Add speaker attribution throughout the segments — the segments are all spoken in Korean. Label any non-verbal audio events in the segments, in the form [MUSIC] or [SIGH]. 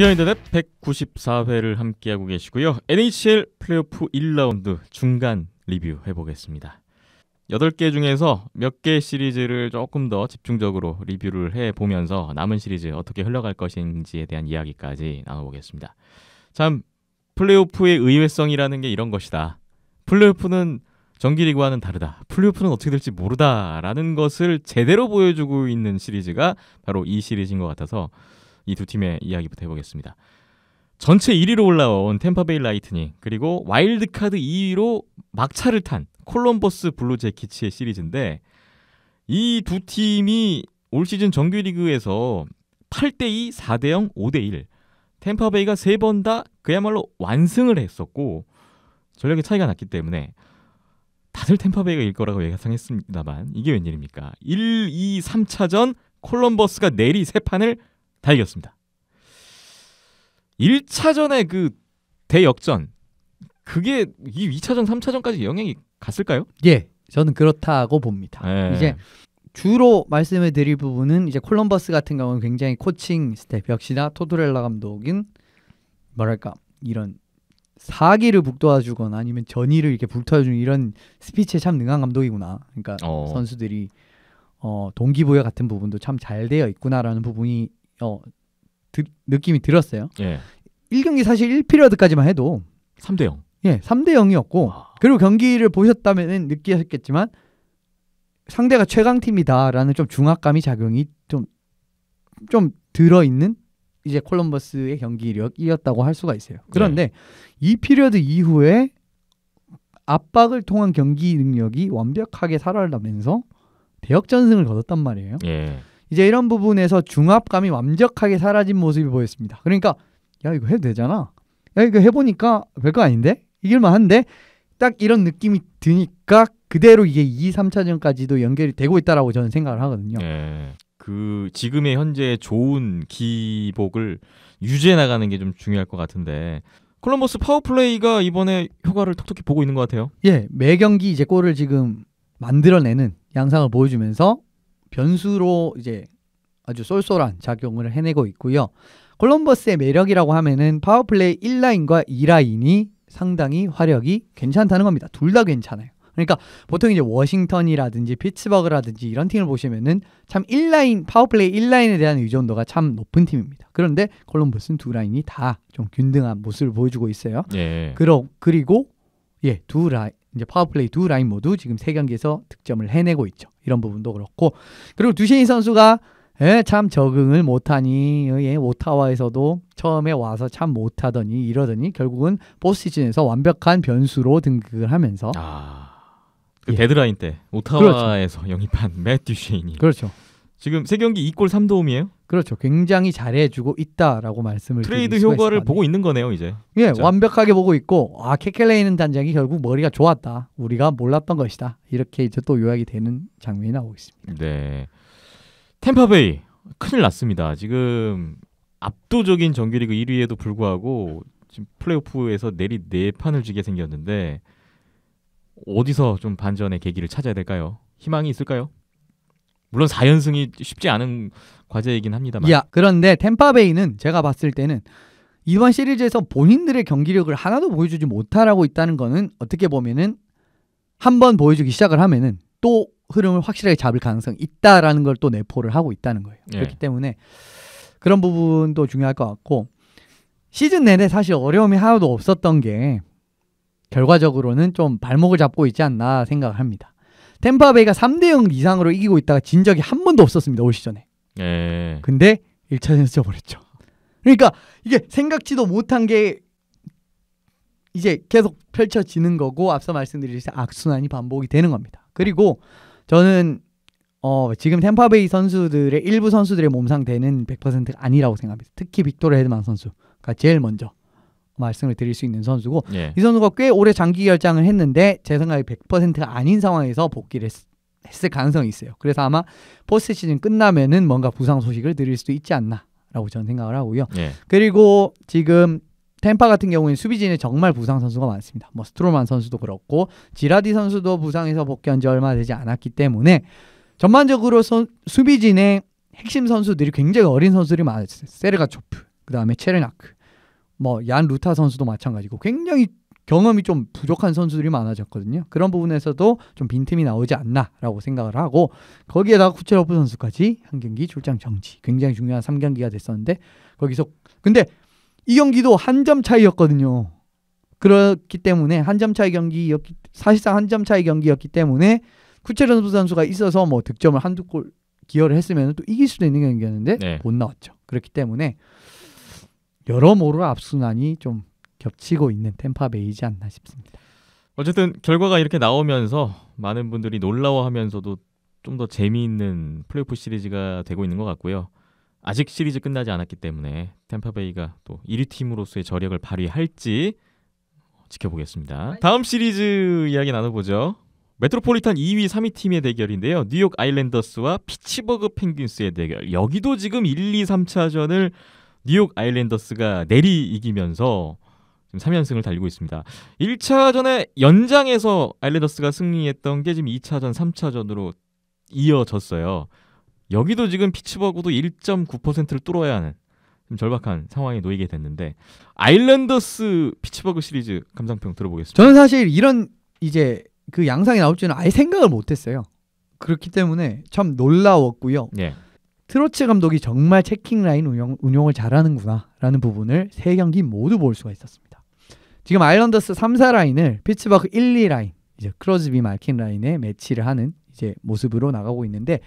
Speaker 1: 비하인드 랩 194회를 함께하고 계시고요. NHL 플레이오프 1라운드 중간 리뷰 해보겠습니다. 8개 중에서 몇 개 시리즈를 조금 더 집중적으로 리뷰를 해보면서 남은 시리즈 어떻게 흘러갈 것인지에 대한 이야기까지 나눠보겠습니다. 참 플레이오프의 의외성이라는 게 이런 것이다. 플레이오프는 정기리그와는 다르다. 플레이오프는 어떻게 될지 모르다라는 것을 제대로 보여주고 있는 시리즈가 바로 이 시리즈인 것 같아서 이두 팀의 이야기부터 해보겠습니다. 전체 1위로 올라온 템파베이 라이트닝 그리고 와일드카드 2위로 막차를 탄 콜럼버스 블루제키치의 시리즈인데 이 두 팀이 올 시즌 정규리그에서 8대2, 4대0, 5대1 템파베이가 세 번 다 그야말로 완승을 했었고 전력의 차이가 났기 때문에 다들 템파베이가 일 거라고 예상했습니다만 이게 웬일입니까? 1, 2, 3차전 콜럼버스가 내리 세 판을 다 이겼습니다. 1차전의 그 대역전 그게 이 2차전, 3차전까지 영향이 갔을까요?
Speaker 2: 예. 저는 그렇다고 봅니다. 예. 이제 주로 말씀을 드릴 부분은 이제 콜럼버스 같은 경우는 굉장히 코칭 스텝 역시나 토토렐라 감독인 뭐랄까 이런 사기를 북돋아주거나 아니면 전의를 이렇게 불태워주는 이런 스피치에 참 능한 감독이구나. 그러니까 어. 선수들이 어, 동기부여 같은 부분도 참 잘 되어 있구나라는 부분이 어, 드, 느낌이 들었어요. 예. 1경기 사실 1피리어드까지만 해도 3대 0. 예, 3대 0이었고 와. 아. 그리고 경기를 보셨다면 느끼셨겠지만 상대가 최강 팀이다라는 좀 중압감이 작용이 좀 좀 들어 있는 이제 콜럼버스의 경기력이었다고 할 수가 있어요. 그런데 예. 이 피리어드 이후에 압박을 통한 경기 능력이 완벽하게 살아나면서 대역전승을 거뒀단 말이에요. 예. 이제 이런 부분에서 중압감이 완벽하게 사라진 모습이 보였습니다. 그러니까 야 이거 해도 되잖아. 야 이거 해보니까 별거 아닌데 이길만 한데 딱 이런 느낌이 드니까 그대로 이게 2, 3차전까지도 연결이 되고
Speaker 1: 있다라고 저는 생각을 하거든요. 예. 그 지금의 현재 좋은 기복을 유지해 나가는 게 좀 중요할 것 같은데 콜럼버스 파워플레이가 이번에 효과를 톡톡히 보고 있는 것 같아요.
Speaker 2: 예, 매 경기 이제 골을 지금 만들어내는 양상을 보여주면서 변수로 이제 아주 쏠쏠한 작용을 해내고 있고요. 콜럼버스의 매력이라고 하면은 파워플레이 1라인과 2라인이 상당히 화력이 괜찮다는 겁니다. 둘 다 괜찮아요. 그러니까 보통 이제 워싱턴이라든지 피츠버그라든지 이런 팀을 보시면은 참 1라인 파워플레이 1라인에 대한 의존도가 참 높은 팀입니다. 그런데 콜럼버스는 두 라인이 다 좀 균등한 모습을 보여주고 있어요. 예. 그러, 그리고 예, 두 라인 이제 파워플레이 두 라인 모두 지금 세 경기에서 득점을 해내고 있죠. 이런 부분도 그렇고 그리고 두시인 선수가 예, 참 적응을 못하니 예, 오타와에서도 처음에 와서 참 못하더니 이러더니 결국은 포스시즌에서 완벽한 변수로 등극을 하면서 아,
Speaker 1: 그 예. 데드라인 때 오타와에서 그렇죠. 영입한 [LAUGHS] 맷 듀쉐인이 그렇죠. 지금 세 경기 2골 3도움이에요. 그렇죠. 굉장히 잘해주고 있다라고 말씀을 트레이드 효과를 보고 있는 거네요, 이제. 예, 진짜.
Speaker 2: 완벽하게 보고 있고 아 케켈레이는 단장이 결국 머리가 좋았다. 우리가 몰랐던 것이다. 이렇게 이제 또 요약이 되는 장면이 나오고
Speaker 1: 있습니다. 네, 템파베이 큰일 났습니다. 지금 압도적인 정규리그 1위에도 불구하고 지금 플레이오프에서 내리 네 판을 지게 생겼는데 어디서 좀 반전의 계기를 찾아야 될까요? 희망이 있을까요? 물론 4연승이 쉽지 않은 과제이긴 합니다만. 야,
Speaker 2: 그런데 템파베이는 제가 봤을 때는 이번 시리즈에서 본인들의 경기력을 하나도 보여주지 못하라고 있다는 거는 어떻게 보면은 한번 보여주기 시작을 하면은 또 흐름을 확실하게 잡을 가능성 있다라는 걸 또 내포를 하고 있다는 거예요. 예. 그렇기 때문에 그런 부분도 중요할 것 같고 시즌 내내 사실 어려움이 하나도 없었던 게 결과적으로는 좀 발목을 잡고 있지 않나 생각을 합니다. 템파베이가 3대 0 이상으로 이기고 있다가 진 적이 한 번도 없었습니다. 올 시전에. 예. 근데 1차전에서 져버렸죠. 그러니까 이게 생각지도 못한 게 이제 계속 펼쳐지는 거고 앞서 말씀드렸듯 악순환이 반복이 되는 겁니다. 그리고 저는 어, 지금 템파베이 선수들의 일부 선수들의 몸 상태는 100%가 아니라고 생각합니다. 특히 빅토르 헤드만 선수가 제일 먼저 말씀을 드릴 수 있는 선수고 예. 이 선수가 꽤 오래 장기 결장을 했는데 제 생각에 100% 아닌 상황에서 복귀를 했, 했을 가능성이 있어요. 그래서 아마 포스트 시즌 끝나면은 뭔가 부상 소식을 드릴 수도 있지 않나라고 저는 생각을 하고요. 예. 그리고 지금 템파 같은 경우에는 수비진에 정말 부상 선수가 많습니다. 뭐 스트로만 선수도 그렇고 지라디 선수도 부상해서 복귀한 지 얼마 되지 않았기 때문에 전반적으로 선, 수비진의 핵심 선수들이 굉장히 어린 선수들이 많았어요. 세르가 초프, 그 다음에 체르나크, 뭐얀 루타 선수도 마찬가지고 굉장히 경험이 좀 부족한 선수들이 많아졌거든요. 그런 부분에서도 좀 빈틈이 나오지 않나라고 생각을 하고 거기에다가 쿠체로프 선수까지 한 경기 출장 정지 굉장히 중요한 3경기가 됐었는데 거기서 근데 이 경기도 한 점 차이였거든요. 그렇기 때문에 한 점 차이 경기였기 사실상 한 점 차이 경기였기 때문에 쿠체로프 선수가 있어서 뭐 득점을 한두 골 기여를 했으면 또 이길 수도 있는 경기였는데 네. 못 나왔죠. 그렇기 때문에 여러모로 압순환이좀 겹치고 있는 템파베이지 않나 싶습니다.
Speaker 1: 어쨌든 결과가 이렇게 나오면서 많은 분들이 놀라워하면서도 좀 더 재미있는 플레이오프 시리즈가 되고 있는 것 같고요. 아직 시리즈 끝나지 않았기 때문에 템파베이가 또 1위 팀으로서의 저력을 발휘할지 지켜보겠습니다. 네. 다음 시리즈 이야기 나눠보죠. 메트로폴리탄 2위 3위 팀의 대결인데요. 뉴욕 아일랜더스와 피츠버그 펭귄스의 대결. 여기도 지금 1, 2, 3차전을 뉴욕 아일랜더스가 내리 이기면서 지금 3연승을 달리고 있습니다. 1차전에 연장에서 아일랜더스가 승리했던 게 지금 2차전, 3차전으로 이어졌어요. 여기도 지금 피츠버그도 1.9%를 뚫어야 하는 좀 절박한 상황에 놓이게 됐는데 아일랜더스 피츠버그 시리즈 감상평 들어보겠습니다. 저는
Speaker 2: 사실 이런 이제 그 양상이 나올 줄은 아예 생각을 못했어요. 그렇기 때문에 참 놀라웠고요. 예. 트로츠 감독이 정말 체킹 라인 운영, 운용을 잘하는구나라는 부분을 세 경기 모두 볼 수가 있었습니다. 지금 아일랜더스 3, 4 라인을 피츠버그 1, 2 라인 이제 크로즈비 말킨 라인에 매치를 하는 이제 모습으로 나가고 있는데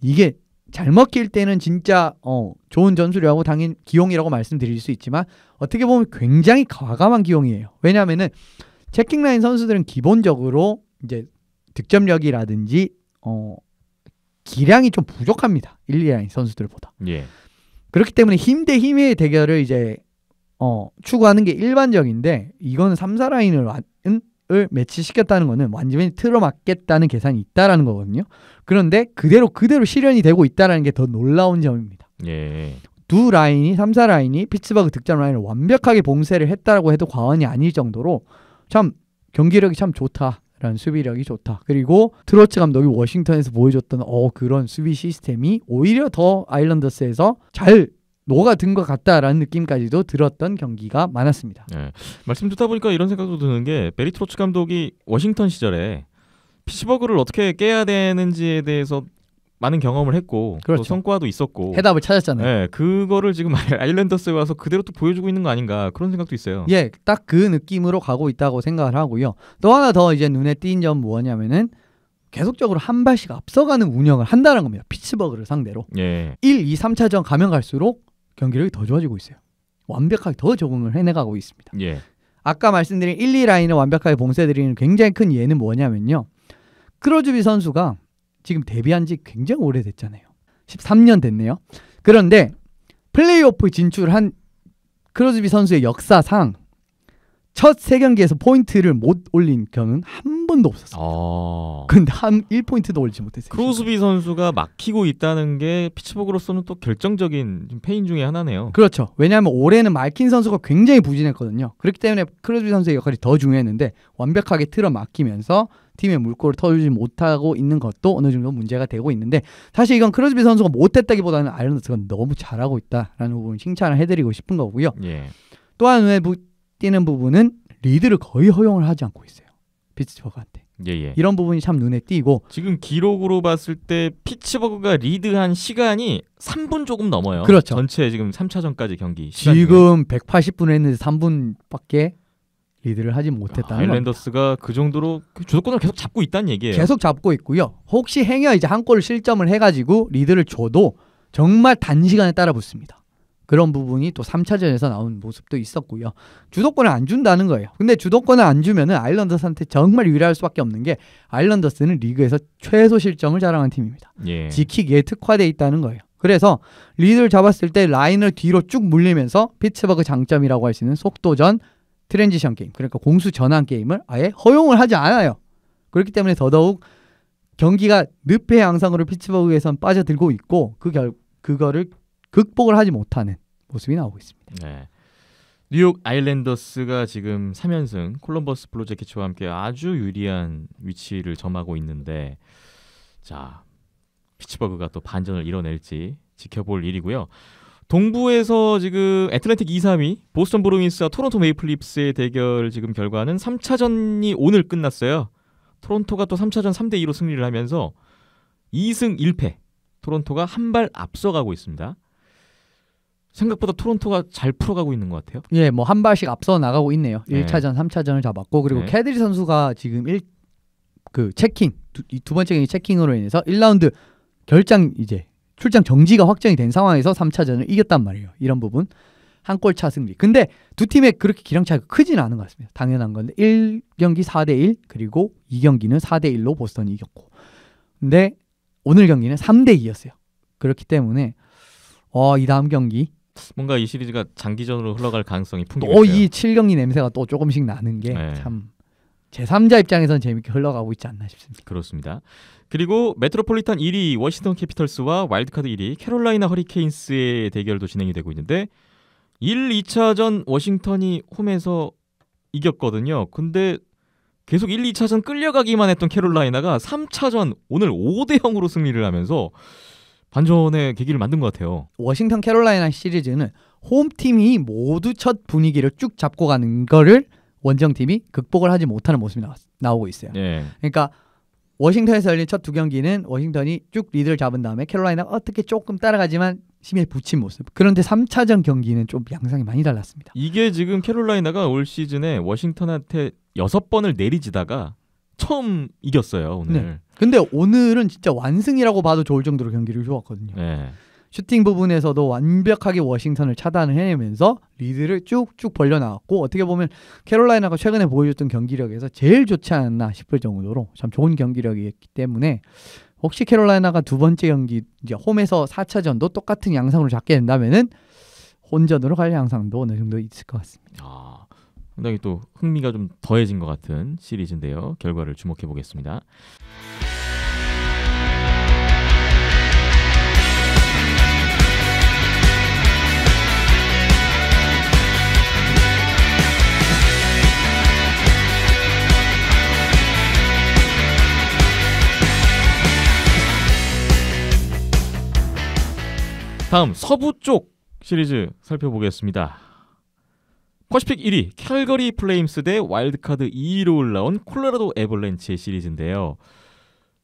Speaker 2: 이게 잘 먹힐 때는 진짜 어, 좋은 전술이라고 당연 기용이라고 말씀드릴 수 있지만 어떻게 보면 굉장히 과감한 기용이에요. 왜냐하면은 체킹 라인 선수들은 기본적으로 이제 득점력이라든지 어, 기량이 좀 부족합니다. 1, 2라인 선수들보다. 예. 그렇기 때문에 힘 대 힘의 대결을 이제 어, 추구하는 게 일반적인데 이건 3, 4라인을 을 매치시켰다는 거는 완전히 틀어맞겠다는 계산이 있다라는 거거든요. 그런데 그대로 그대로 실현이 되고 있다라는 게 더 놀라운 점입니다. 예. 두 라인이 3, 4라인이 피츠버그 득점 라인을 완벽하게 봉쇄를 했다라고 해도 과언이 아닐 정도로 참 경기력이 참 좋다. 라는 수비력이 좋다. 그리고 트로츠 감독이 워싱턴에서 보여줬던 어 그런 수비 시스템이 오히려 더 아일랜더스에서 잘 녹아든 것 같다라는 느낌까지도 들었던 경기가 많았습니다.
Speaker 1: 네. 말씀 듣다 보니까 이런 생각도 드는 게 베리 트로츠 감독이 워싱턴 시절에 피시버그를 어떻게 깨야 되는지에 대해서 많은 경험을 했고 그렇죠. 성과도 있었고 해답을 찾았잖아요. 네, 그거를 지금 [LAUGHS] 아일랜더스에 와서 그대로 또 보여주고 있는 거 아닌가 그런 생각도 있어요. 예,
Speaker 2: 딱 그 느낌으로 가고 있다고 생각을 하고요. 또 하나 더 이제 눈에 띈점 뭐냐면은 계속적으로 한 발씩 앞서가는 운영을 한다는 겁니다. 피츠버그를 상대로. 예. 1, 2, 3차전 가면 갈수록 경기력이 더 좋아지고 있어요. 완벽하게 더 적응을 해내가고 있습니다. 예. 아까 말씀드린 1, 2라인을 완벽하게 봉쇄드리는 굉장히 큰 예는 뭐냐면요. 크로즈비 선수가 지금 데뷔한 지 굉장히 오래됐잖아요. 13년 됐네요. 그런데 플레이오프 진출한 크로즈비 선수의 역사상 첫 세경기에서 포인트를 못 올린 경우는 한 번도 없었습니다. 아... 근데 한 1포인트도 올리지 못했어요.
Speaker 1: 크로즈비 선수가 막히고 있다는 게 피츠버그로서는 또 결정적인 페인 중에 하나네요.
Speaker 2: 그렇죠. 왜냐하면 올해는 마이킨 선수가 굉장히 부진했거든요. 그렇기 때문에 크로즈비 선수의 역할이 더 중요했는데 완벽하게 틀어 막히면서 팀의 물꼬를 터주지 못하고 있는 것도 어느 정도 문제가 되고 있는데 사실 이건 크로즈비 선수가 못했다기보다는 아일랜드스가 너무 잘하고 있다라는 부분 칭찬을 해드리고 싶은 거고요. 예. 또한 눈에 띄는 부분은 리드를 거의 허용을 하지 않고 있어요. 피츠버그한테.
Speaker 1: 예예. 예. 이런 부분이 참 눈에 띄고 지금 기록으로 봤을 때 피츠버그가 리드한 시간이 3분 조금 넘어요. 그렇죠. 전체 지금 3차전까지 경기 지금
Speaker 2: 180분 했는데 3분밖에
Speaker 1: 리드를 하지 못했다는 아, 아일랜더스가 그 정도로 주도권을 계속 잡고 있다는 얘기예요. 계속
Speaker 2: 잡고 있고요. 혹시 행여 이제 한 골을 실점을 해가지고 리드를 줘도 정말 단시간에 따라붙습니다. 그런 부분이 또 3차전에서 나온 모습도 있었고요. 주도권을 안 준다는 거예요. 근데 주도권을 안 주면은 아일랜더스한테 정말 유리할 수밖에 없는 게 아일랜더스는 리그에서 최소 실점을 자랑한 팀입니다. 예. 지키기에 특화돼 있다는 거예요. 그래서 리드를 잡았을 때 라인을 뒤로 쭉 물리면서 피츠버그 장점이라고 할 수 있는 속도전 트랜지션 게임, 그러니까 공수 전환 게임을 아예 허용을 하지 않아요. 그렇기 때문에 더더욱 경기가 늪의 양상으로 피츠버그에선 빠져들고 있고 그 결, 그거를 극복을 하지 못하는 모습이 나오고 있습니다.
Speaker 1: 네. 뉴욕 아일랜더스가 지금 3연승 콜럼버스 블루재킷츠와 함께 아주 유리한 위치를 점하고 있는데 자 피츠버그가 또 반전을 이뤄낼지 지켜볼 일이고요. 동부에서 지금 애틀랜틱 2, 3위 보스턴 브루인스와 토론토 메이플립스의 대결 지금 결과는 3차전이 오늘 끝났어요. 토론토가 또 3차전 3대 2로 승리를 하면서 2승 1패. 토론토가 한 발 앞서가고 있습니다. 생각보다 토론토가 잘 풀어가고 있는 것 같아요.
Speaker 2: 예, 뭐 한 발씩 앞서 나가고 있네요. 네. 1차전, 3차전을 잡았고 그리고 네. 캐드리 선수가 지금 1, 그 체킹 두, 두 번째 경기 체킹으로 인해서 1라운드 결장 이제 출장 정지가 확정이 된 상황에서 3차전을 이겼단 말이에요. 이런 부분. 한 골 차 승리. 근데 두 팀의 그렇게 기량 차이가 크지는 않은 것 같습니다. 당연한 건데 1경기 4대 1 그리고 2경기는 4대 1로 보스턴이 이겼고. 근데 오늘 경기는 3대 2였어요. 그렇기 때문에 어, 이 다음 경기
Speaker 1: 뭔가 이 시리즈가 장기전으로 흘러갈 가능성이 풍기고 어, 있어요. 이
Speaker 2: 7경기 냄새가 또 조금씩 나는 게참 네. 제3자 입장에선 재밌게 흘러가고 있지 않나 싶습니다.
Speaker 1: 그렇습니다. 그리고 메트로폴리탄 1위 워싱턴 캐피털스와 와일드카드 1위 캐롤라이나 허리케인스의 대결도 진행이 되고 있는데 1, 2차전 워싱턴이 홈에서 이겼거든요. 근데 계속 1, 2차전 끌려가기만 했던 캐롤라이나가 3차전 오늘 5대 0으로 승리를 하면서 반전의 계기를 만든 것 같아요. 워싱턴 캐롤라이나 시리즈는 홈팀이
Speaker 2: 모두 첫 분위기를 쭉 잡고 가는 거를 원정 팀이 극복을 하지 못하는 모습이 나오, 고 있어요. 예. 그러니까 워싱턴에서 열린 첫 두 경기는 워싱턴이 쭉 리드를 잡은 다음에 캐롤라이나가 어떻게 조금 따라가지만 심에 붙인 모습. 그런데 3차전 경기는 좀 양상이 많이 달랐습니다.
Speaker 1: 이게 지금 캐롤라이나가 올 시즌에 워싱턴한테 여섯 번을 내리지다가 처음 이겼어요 오늘. 네.
Speaker 2: 근데 오늘은 진짜 완승이라고 봐도 좋을 정도로 경기를 좋았거든요. 네. 슈팅 부분에서도 완벽하게 워싱턴을 차단을 해내면서 리드를 쭉쭉 벌려나왔고 어떻게 보면 캐롤라이나가 최근에 보여줬던 경기력에서 제일 좋지 않았나 싶을 정도로 참 좋은 경기력이었기 때문에 혹시 캐롤라이나가 두 번째 경기 이제 홈에서 4차전도 똑같은 양상으로 잡게 된다면은 혼전으로 갈 양상도 어느 정도 있을 것 같습니다.
Speaker 1: 아, 상당히 또 흥미가 좀 더해진 것 같은 시리즈인데요. 결과를 주목해 보겠습니다. 다음 서부 쪽 시리즈 살펴보겠습니다. 퍼시픽 1위 캘거리 플레임스 대 와일드카드 2위로 올라온 콜로라도 에벌렌치의 시리즈인데요.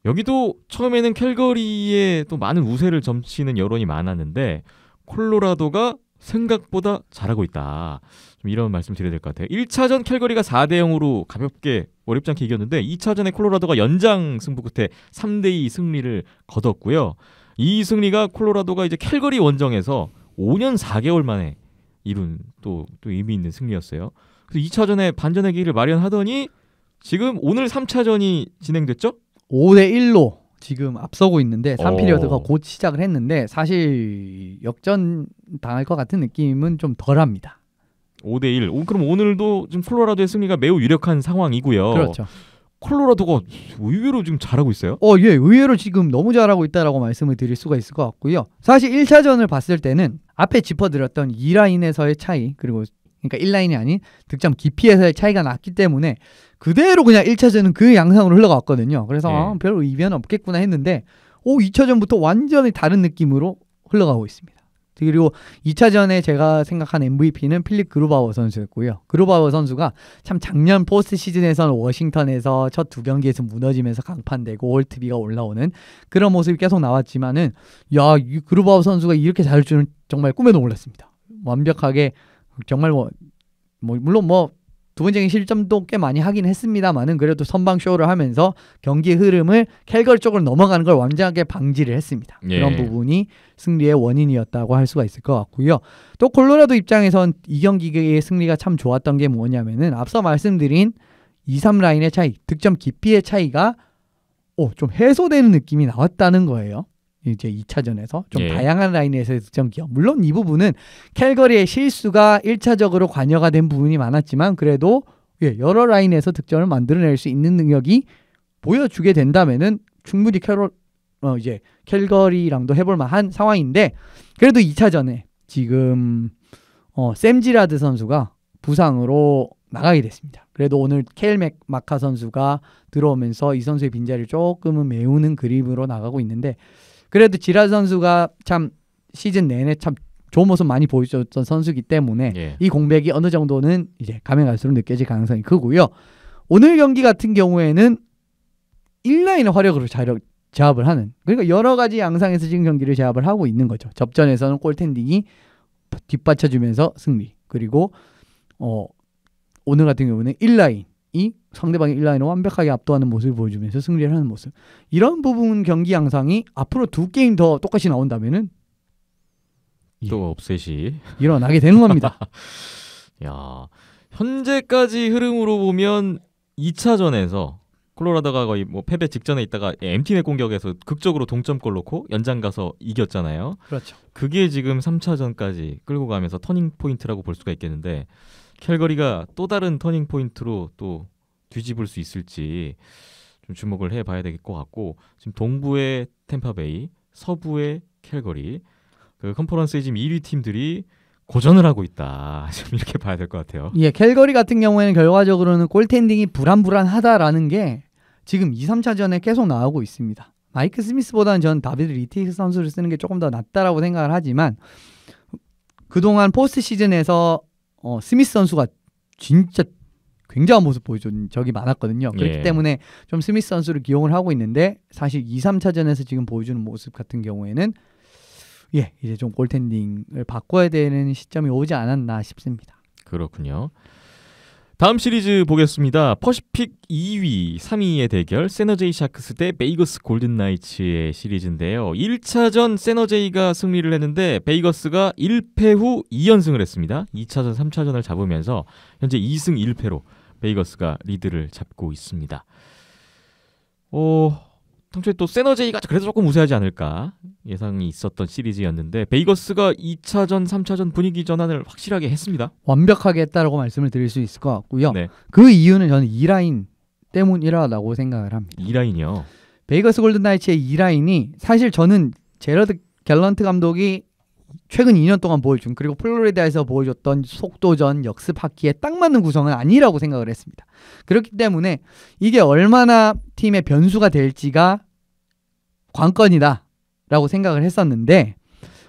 Speaker 1: 여기도 처음에는 캘거리에 또 많은 우세를 점치는 여론이 많았는데 콜로라도가 생각보다 잘하고 있다. 좀 이런 말씀 드려야 될 것 같아요. 1차전 캘거리가 4대 0으로 가볍게 어렵지 않게 이겼는데 2차전에 콜로라도가 연장 승부 끝에 3대 2 승리를 거뒀고요. 이 승리가 콜로라도가 이제 캘거리 원정에서 5년 4개월 만에 이룬 또, 또 의미 있는 승리였어요. 그래서 2차전에 반전의 기회를 마련하더니 지금 오늘 3차전이 진행됐죠? 5 대 1로 지금 앞서고 있는데 3피리어드가 어.
Speaker 2: 곧 시작을 했는데 사실 역전 당할 것 같은 느낌은 좀
Speaker 1: 덜합니다. 5 대 1. 그럼 오늘도 지금 콜로라도의 승리가 매우 유력한 상황이고요. 그렇죠.
Speaker 2: 콜로라도가 의외로
Speaker 1: 지금 잘하고 있어요?
Speaker 2: 어, 예. 의외로 지금 너무 잘하고 있다라고 말씀을 드릴 수가 있을 것 같고요. 사실 1차전을 봤을 때는 앞에 짚어드렸던 2라인에서의 차이, 그리고 그러니까 1라인이 아닌 득점 깊이에서의 차이가 났기 때문에 그대로 그냥 1차전은 그 양상으로 흘러갔거든요. 그래서 예. 아, 별 의변 없겠구나 했는데 오 2차전부터 완전히 다른 느낌으로 흘러가고 있습니다. 그리고 2차전에 제가 생각한 MVP는 필립 그루바워 선수였고요. 그루바워 선수가 참 작년 포스트 시즌에선 워싱턴에서 첫 두 경기에서 무너지면서 강판되고 올트비가 올라오는 그런 모습이 계속 나왔지만은 야, 이 그루바워 선수가 이렇게 잘할 줄은 정말 꿈에도 몰랐습니다. 완벽하게 정말 뭐, 뭐 물론 뭐 두번째인 실점도 꽤 많이 하긴 했습니다만은 그래도 선방 쇼를 하면서 경기 흐름을 캘걸 쪽으로 넘어가는 걸 완전하게 방지를 했습니다. 예. 그런 부분이 승리의 원인이었다고 할 수가 있을 것 같고요. 또 콜로라도 입장에선 이 경기의 승리가 참 좋았던 게 뭐냐면은 앞서 말씀드린 2, 3라인의 차이, 득점 깊이의 차이가 오, 좀 해소되는 느낌이 나왔다는 거예요. 이제 2차전에서 좀 예. 다양한 라인에서 의 득점 기여. 물론 이 부분은 캘거리의 실수가 1차적으로 관여가 된 부분이 많았지만 그래도 예, 여러 라인에서 득점을 만들어낼 수 있는 능력이 보여주게 된다면은 충분히 캐롤 어 이제 캘거리랑도 해볼 만한 상황인데 그래도 2차전에 지금 어 샘지라드 선수가 부상으로 나가게 됐습니다. 그래도 오늘 케일 맥 마카 선수가 들어오면서 이 선수의 빈자리를 조금은 메우는 그림으로 나가고 있는데 그래도 지라 선수가 참 시즌 내내 참 좋은 모습 많이 보여줬던 선수기 때문에 예. 이 공백이 어느 정도는 이제 가면 갈수록 느껴질 가능성이 크고요. 오늘 경기 같은 경우에는 1라인의 화력으로 자력 제압을 하는 그러니까 여러 가지 양상에서 지금 경기를 제압을 하고 있는 거죠. 접전에서는 골텐딩이 뒷받쳐주면서 승리 그리고 어 오늘 같은 경우는 1라인 이상대방의 1라인을 완벽하게 압도하는 모습을 보여주면서 승리를 하는 모습. 이런 부분 경기 양상이 앞으로 두 게임 더 똑같이 나온다면은
Speaker 1: 예. 또 업셋이
Speaker 2: 일어나게 되는 겁니다.
Speaker 1: [LAUGHS] 야, 현재까지 흐름으로 보면 2차전에서 콜로라도가 거의 뭐 패배 직전에 있다가 예, 엠티넷 공격에서 극적으로 동점골 넣고 연장 가서 이겼잖아요. 그렇죠. 그게 지금 3차전까지 끌고 가면서 터닝 포인트라고 볼 수가 있겠는데 캘거리가 또 다른 터닝 포인트로 또 뒤집을 수 있을지 좀 주목을 해봐야 될것 같고 지금 동부의 템파베이, 서부의 캘거리 그 컨퍼런스의 지금 1위 팀들이 고전을 하고 있다. [LAUGHS] 지금 이렇게 봐야 될 것 같아요.
Speaker 2: 예, 캘거리 같은 경우에는 결과적으로는 골텐딩이 불안불안하다라는 게 지금 2, 3차전에 계속 나오고 있습니다. 마이크 스미스보다는 전 다비드 리티스 선수를 쓰는 게 조금 더 낫다라고 생각을 하지만 그동안 포스트 시즌에서 어, 스미스 선수가 진짜 굉장한 모습 보여준 적이 많았거든요. 그렇기 예. 때문에 좀 스미스 선수를 기용을 하고 있는데 사실 2, 3차전에서 지금 보여주는 모습 같은 경우에는 예, 이제 좀 골텐딩을 바꿔야 되는 시점이 오지 않았나 싶습니다.
Speaker 1: 그렇군요. 다음 시리즈 보겠습니다. 퍼시픽 2위, 3위의 대결 세너제이 샤크스 대 베이거스 골든나이츠의 시리즈인데요. 1차전 세너제이가 승리를 했는데 베이거스가 1패 후 2연승을 했습니다. 2차전, 3차전을 잡으면서 현재 2승 1패로 베이거스가 리드를 잡고 있습니다. 어, 당초에 또 세너제이가 그래서 조금 우세하지 않을까 예상이 있었던 시리즈였는데 베이거스가 2차전, 3차전 분위기 전환을 확실하게 했습니다. 완벽하게 했다라고 말씀을 드릴 수 있을 것 같고요. 네. 그 이유는 저는 2라인
Speaker 2: 때문이라고 생각을 합니다. 2라인이요? 베이거스 골든나이츠의 2라인이 사실 저는 제러드 갤런트 감독이 최근 2년 동안 보여준 그리고 플로리다에서 보여줬던 속도전 역습 학기에딱 맞는 구성은 아니라고 생각을 했습니다. 그렇기 때문에 이게 얼마나 팀의 변수가 될지가 관건이다라고 생각을 했었는데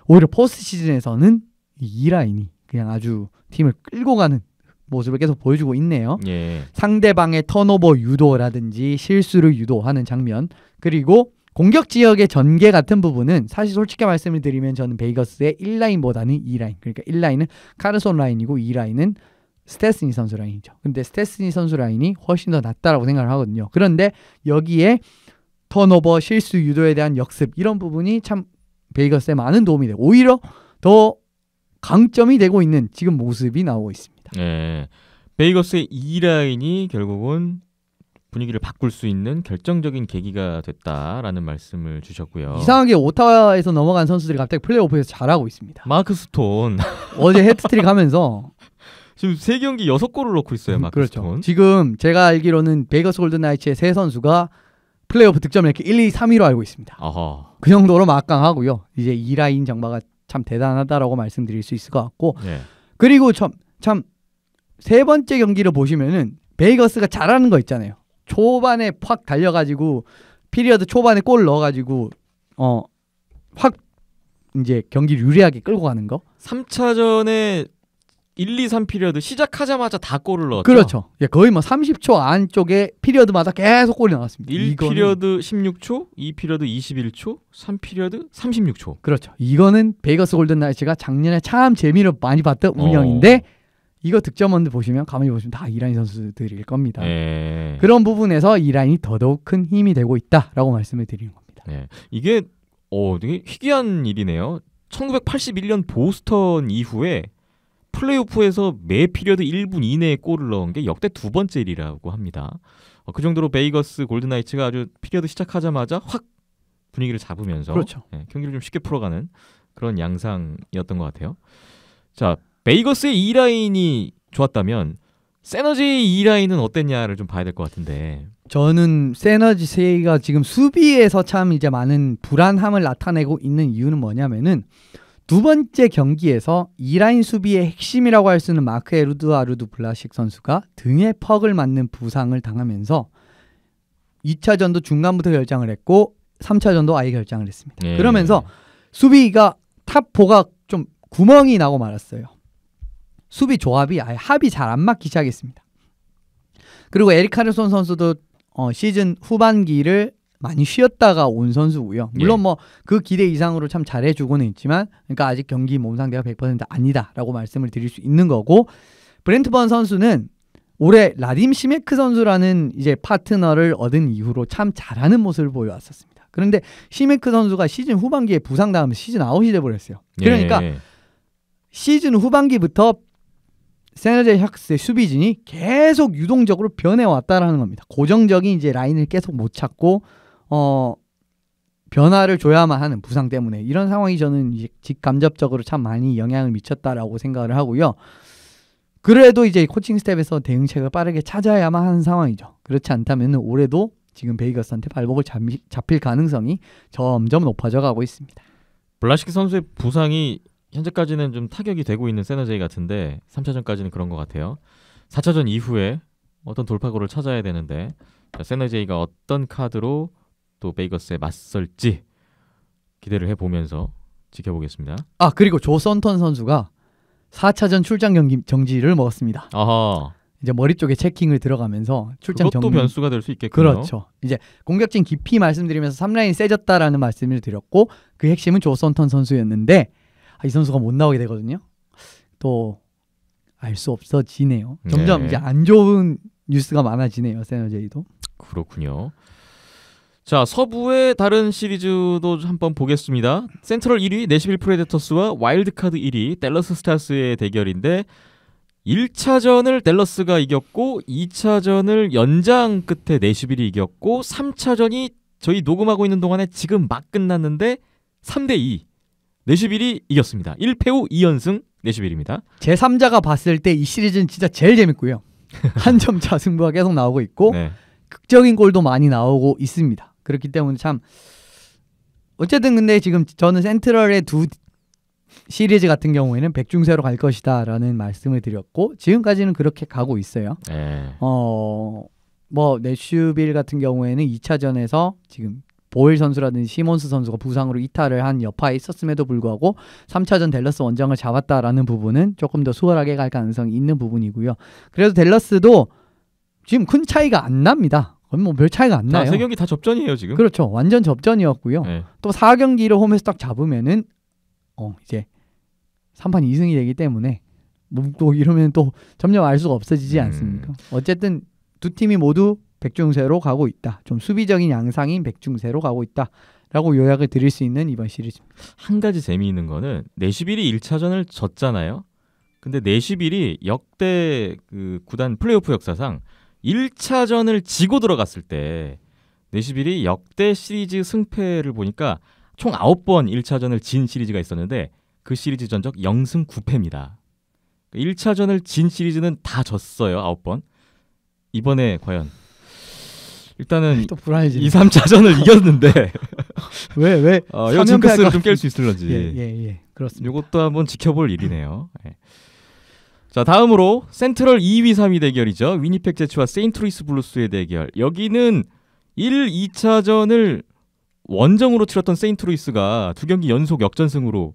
Speaker 2: 오히려 포스트 시즌에서는 이 라인이 그냥 아주 팀을 끌고 가는 모습을 계속 보여주고 있네요. 예. 상대방의 턴오버 유도라든지 실수를 유도하는 장면 그리고 공격 지역의 전개 같은 부분은 사실 솔직히 말씀을 드리면 저는 베이거스의 1라인보다는 2라인 그러니까 1라인은 카르손 라인이고 2라인은 스테스니 선수 라인이죠. 근데 스테스니 선수 라인이 훨씬 더 낫다라고 생각을 하거든요. 그런데 여기에 턴오버 실수 유도에 대한 역습 이런 부분이 참 베이거스에 많은 도움이 되고 오히려 더 강점이 되고 있는 지금 모습이 나오고 있습니다.
Speaker 1: 네. 베이거스의 2라인이 결국은 분위기를 바꿀 수 있는 결정적인 계기가 됐다라는 말씀을 주셨고요. 이상하게
Speaker 2: 오타와에서 넘어간 선수들이 갑자기 플레이오프에서 잘하고 있습니다. 마크 스톤 [LAUGHS] 어제 헤트트릭 하면서
Speaker 1: 지금 세 경기 여섯 골을 넣고 있어요, 음, 마크 그렇죠. 스톤.
Speaker 2: 지금 제가 알기로는 베거스 골든나이츠의 세 선수가 플레이오프 득점 이렇게 1, 2, 3위로 알고 있습니다. 어허. 그 정도로 막강하고요. 이제 2라인 정마가 참 대단하다라고 말씀드릴 수 있을 것 같고 네. 그리고 참 참 세 번째 경기를 보시면은 베이거스가 잘하는 거 있잖아요. 초반에 확 달려가지고 피리어드 초반에 골 넣어가지고 어확 이제 경기를 유리하게 끌고 가는 거.
Speaker 1: 3차전에 1, 2, 3피리어드 시작하자마자 다 골을 넣었죠. 그렇죠.
Speaker 2: 예, 거의 뭐 30초 안쪽에 피리어드마다 계속 골이 나왔습니다. 1피리어드
Speaker 1: 16초, 2피리어드 21초, 3피리어드 36초.
Speaker 2: 그렇죠. 이거는 베이거스 골든 나이츠가 작년에 참재미로 많이 봤던 어. 운영인데 어. 이거 득점원들 보시면 가만히 보시면 다이라인 선수들일 겁니다.
Speaker 1: 예.
Speaker 2: 그런 부분에서 이란이 더더욱 큰 힘이 되고 있다라고 말씀을 드리는 겁니다.
Speaker 1: 예. 이게 어 되게 희귀한 일이네요. 1981년 보스턴 이후에 플레이오프에서 매 피리어드 1분 이내에 골을 넣은 게 역대 두 번째 일이라고 합니다. 어, 그 정도로 베이거스 골든나이츠가 아주 피리어드 시작하자마자 확 분위기를 잡으면서 그렇죠. 예, 경기를 좀 쉽게 풀어가는 그런 양상이었던 것 같아요. 자 베이거스의 E 라인이 좋았다면 세너지의 2라인은 어땠냐를 좀 봐야 될 것 같은데
Speaker 2: 저는 세너지 세이가 지금 수비에서 참 이제 많은 불안함을 나타내고 있는 이유는 뭐냐면은 두 번째 경기에서 E 라인 수비의 핵심이라고 할 수 있는 마크 에르드 아르두 블라식 선수가 등에 퍽을 맞는 부상을 당하면서 2차전도 중간부터 결장을 했고 3차전도 아예 결장을 했습니다. 네. 그러면서 수비가 탑 보가 좀 구멍이 나고 말았어요. 수비 조합이 아예 합이 잘 안 맞기 시작했습니다. 그리고 에릭 카르손 선수도 어, 시즌 후반기를 많이 쉬었다가 온 선수고요. 물론 예. 뭐그 기대 이상으로 참 잘해주고는 있지만, 그러니까 아직 경기 몸 상태가 100% 아니다라고 말씀을 드릴 수 있는 거고, 브랜트번 선수는 올해 라딤 시메크 선수라는 이제 파트너를 얻은 이후로 참 잘하는 모습을 보여왔었습니다. 그런데 시메크 선수가 시즌 후반기에 부상 당하면서 시즌 아웃이 돼버렸어요. 그러니까 예. 시즌 후반기부터 세네제 샥스의 수비진이 계속 유동적으로 변해왔다라는 겁니다. 고정적인 이제 라인을 계속 못 찾고 어 변화를 줘야만 하는 부상 때문에 이런 상황이 저는 이제 직감접적으로 참 많이 영향을 미쳤다라고 생각을 하고요. 그래도 이제 코칭 스텝에서 대응책을 빠르게 찾아야만 하는 상황이죠. 그렇지 않다면 올해도 지금 베이거스한테 발목을 잡힐 가능성이 점점 높아져 가고 있습니다.
Speaker 1: 블라시키 선수의 부상이 현재까지는 좀 타격이 되고 있는 세너제이 같은데 3차전까지는 그런 것 같아요. 4차전 이후에 어떤 돌파구를 찾아야 되는데 세너제이가 어떤 카드로 또 베이거스에 맞설지 기대를 해보면서 지켜보겠습니다.
Speaker 2: 아 그리고 조선턴 선수가 4차전 출장 경기 정지를 먹었습니다.
Speaker 1: 아하.
Speaker 2: 이제 머리 쪽에 체킹을 들어가면서 출장 정지. 또 변수가
Speaker 1: 될 수 있겠군요. 그렇죠.
Speaker 2: 이제 공격진 깊이 말씀드리면서 3라인 세졌다라는 말씀을 드렸고 그 핵심은 조선턴 선수였는데 아, 이 선수가 못 나오게 되거든요. 또 알 수 없어지네요. 네. 점점 네. 이제 안 좋은 뉴스가 많아지네요. 세너제이도.
Speaker 1: 그렇군요. 자 서부의 다른 시리즈도 한번 보겠습니다. 센트럴 1위 내시빌 프레데터스와 와일드카드 1위 댈러스 스타스의 대결인데 1차전을 댈러스가 이겼고 2차전을 연장 끝에 내시빌이 이겼고 3차전이 저희 녹음하고 있는 동안에 지금 막 끝났는데 3대 2 네시빌이 이겼습니다. 1패 후 2연승 네시빌입니다 제3자가
Speaker 2: 봤을 때 이 시리즈는 진짜 제일 재밌고요. [LAUGHS] 한 점 차 승부가 계속 나오고 있고 네. 극적인 골도 많이 나오고 있습니다. 그렇기 때문에 참 어쨌든 근데 지금 저는 센트럴의 두 시리즈 같은 경우에는 백중세로 갈 것이다라는 말씀을 드렸고 지금까지는 그렇게 가고 있어요. 네. 어뭐 내슈빌 같은 경우에는 2차전에서 지금 보일 선수라든지 시몬스 선수가 부상으로 이탈을 한 여파에 있었음에도 불구하고 3차전 델러스 원정을 잡았다라는 부분은 조금 더 수월하게 갈 가능성이 있는 부분이고요. 그래서 델러스도 지금 큰 차이가 안 납니다. 뭐 별 차이가 안 나요. 세 경기
Speaker 1: 다 접전이에요 지금.
Speaker 2: 그렇죠. 완전 접전이었고요. 네. 또4 경기를 홈에서 딱 잡으면은 어 이제 3판 2승이 되기 때문에 뭐또 이러면 또 점점 알 수가 없어지지 음. 않습니까? 음. 어쨌든 두 팀이 모두 백중세로 가고 있다. 좀 수비적인 양상인 백중세로 가고 있다. 라고 요약을 드릴 수 있는 이번 시리즈.
Speaker 1: 한 가지 재미있는 거는 내시빌이 1차전을 졌잖아요. 근데 내시빌이 역대 그 구단 플레이오프 역사상 1차전을 지고 들어갔을 때 내시빌이 역대 시리즈 승패를 보니까 총 9번 1차전을 진 시리즈가 있었는데 그 시리즈 전적 0승 9패입니다. 1차전을 그러니까 진 시리즈는 다 졌어요. 9번. 이번에 과연 일단은 또 불안해지. 2, 3차전을 [LAUGHS] 이겼는데 왜 왜? 어, 이 징크스를 좀 깰 수 있을런지. 예, 예, 예. 그렇습니다. 이것도 한번 지켜볼 일이네요. 예. 자, 다음으로 센트럴 2위 3위 대결이죠. 위니펙 제츠와 세인트루이스 블루스의 대결. 여기는 1, 2차전을 원정으로 치렀던 세인트루이스가 두 경기 연속 역전승으로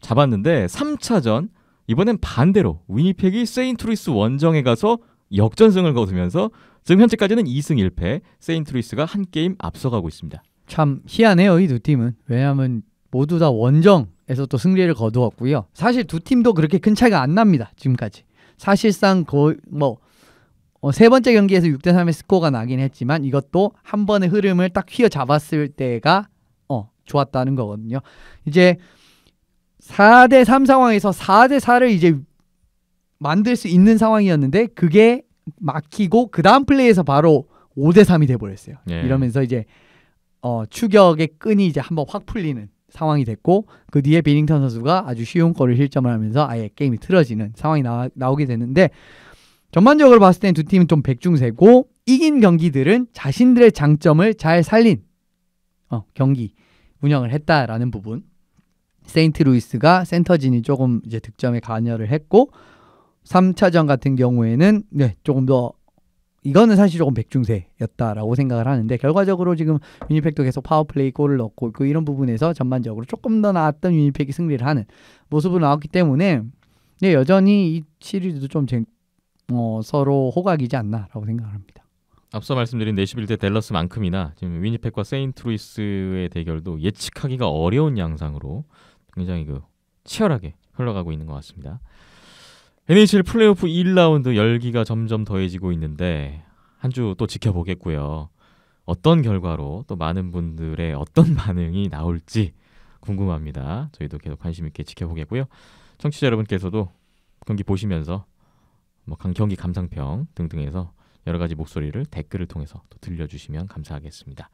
Speaker 1: 잡았는데 3차전 이번엔 반대로 위니펙이 세인트루이스 원정에 가서 역전승을 거두면서 지금 현재까지는 2승 1패, 세인트루이스가 한 게임 앞서가고 있습니다.
Speaker 2: 참 희한해요 이 두 팀은. 왜냐하면 모두 다 원정에서 또 승리를 거두었고요. 사실 두 팀도 그렇게 큰 차이가 안 납니다 지금까지. 사실상 거뭐 어, 세 번째 경기에서 6대 3의 스코어가 나긴 했지만 이것도 한 번의 흐름을 딱 휘어잡았을 때가 어, 좋았다는 거거든요. 이제 4대 3 상황에서 4대 4를 이제 만들 수 있는 상황이었는데 그게 막히고 그 다음 플레이에서 바로 5대 3이 돼 버렸어요. 예. 이러면서 이제 어, 추격의 끈이 이제 한번 확 풀리는 상황이 됐고 그 뒤에 비닝턴 선수가 아주 쉬운 거를 실점을 하면서 아예 게임이 틀어지는 상황이 나, 나오게 되는데 전반적으로 봤을 때는 두 팀은 좀 백중세고 이긴 경기들은 자신들의 장점을 잘 살린 어, 경기 운영을 했다라는 부분 세인트 루이스가 센터진이 조금 이제 득점에 관여를 했고 3차전 같은 경우에는 네, 조금 더 이거는 사실 조금 백중세였다라고 생각을 하는데 결과적으로 지금 유니팩도 계속 파워플레이 골을 넣고 있 이런 부분에서 전반적으로 조금 더 나았던 유니팩이 승리를 하는 모습으 나왔기 때문에 네, 여전히 이 시리즈도 좀 쟁, 어, 서로 호각이지 않나라고 생각을 합니다.
Speaker 1: 앞서 말씀드린 41대 댈러스만큼이나 지금 위니펙과 세인트루이스의 대결도 예측하기가 어려운 양상으로 굉장히 그 치열하게 흘러가고 있는 것 같습니다. NHL 플레이오프 1라운드 열기가 점점 더해지고 있는데 한 주 또 지켜보겠고요. 어떤 결과로 또 많은 분들의 어떤 [LAUGHS] 반응이 나올지 궁금합니다. 저희도 계속 관심 있게 지켜보겠고요. 청취자 여러분께서도 경기 보시면서 뭐 경기 감상평 등등에서 여러 가지 목소리를 댓글을 통해서 또 들려주시면 감사하겠습니다.